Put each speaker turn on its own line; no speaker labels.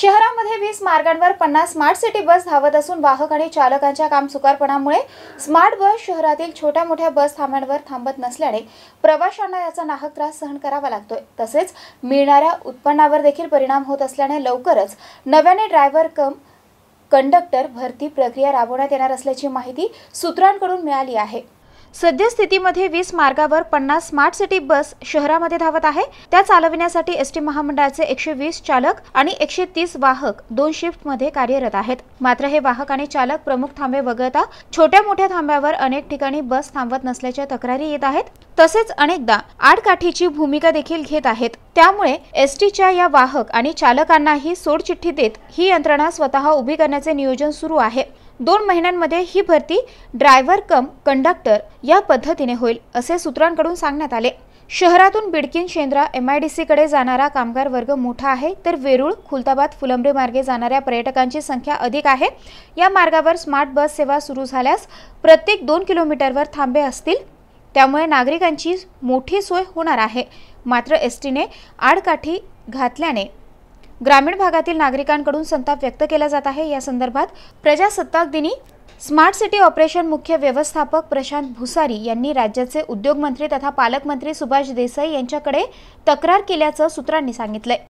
शहरामध्ये वीस मार्गांवर पन्नास स्मार्ट सिटी बस धावत असून वाहक आणि चालकांच्या काम सुकारपणामुळे स्मार्ट बस शहरातील छोट्या मोठ्या बस थांब्यांवर थांबत नसल्याने प्रवाशांना याचा नाहक त्रास सहन करावा लागतोय तसेच मिळणाऱ्या उत्पन्नावर देखील परिणाम होत असल्याने लवकरच नव्याने ड्रायव्हर कम कंडक्टर भरती प्रक्रिया राबवण्यात येणार असल्याची माहिती सूत्रांकडून मिळाली आहे सद्यस्थितीमध्ये वीस मार्गावर पन्नास स्मार्ट सिटी बस शहरामध्ये धावत आहे त्या चालविण्यासाठी एस टी महामंडळाचे एकशे वीस चालक आणि एकशे तीस वाहक दोन शिफ्टमध्ये कार्यरत आहेत मात्र हे वाहक आणि चालक प्रमुख थांबे वगळता छोट्या मोठ्या थांब्यावर अनेक ठिकाणी बस थांबवत नसल्याच्या तक्रारी येत आहेत तसेच अनेकदा आडकाठीची भूमिका देखील घेत आहेत त्यामुळे एस टीच्या या वाहक आणि चालकांनाही सोडचिठ्ठी देत ही यंत्रणा स्वतः उभी करण्याचे नियोजन सुरू आहे दोन महिन्यांमध्ये ही भरती ड्रायव्हर कम कंडक्टर या पद्धतीने होईल असे सूत्रांकडून सांगण्यात आले शहरातून Bidkin Shendra M I D सीकडे जाणारा कामगार वर्ग मोठा आहे तर वेरूळ खुलताबाद फुलंब्री मार्गे जाणाऱ्या पर्यटकांची संख्या अधिक आहे या मार्गावर स्मार्ट बस सेवा सुरू झाल्यास प्रत्येक दोन किलोमीटरवर थांबे असतील त्यामुळे नागरिकांची मोठी सोय होणार आहे मात्र एस टीने आडकाठी घातल्याने ग्रामीण भागातील नागरिकांकडून संताप व्यक्त केला जात आहे या संदर्भात प्रजासत्ताक दिनी स्मार्ट सिटी ऑपरेशन मुख्य व्यवस्थापक प्रशांत भुसारी यांनी राज्याचे उद्योगमंत्री तथा पालकमंत्री सुभाष देसाई यांच्याकडे तक्रार केल्याचं सूत्रांनी सांगितलंय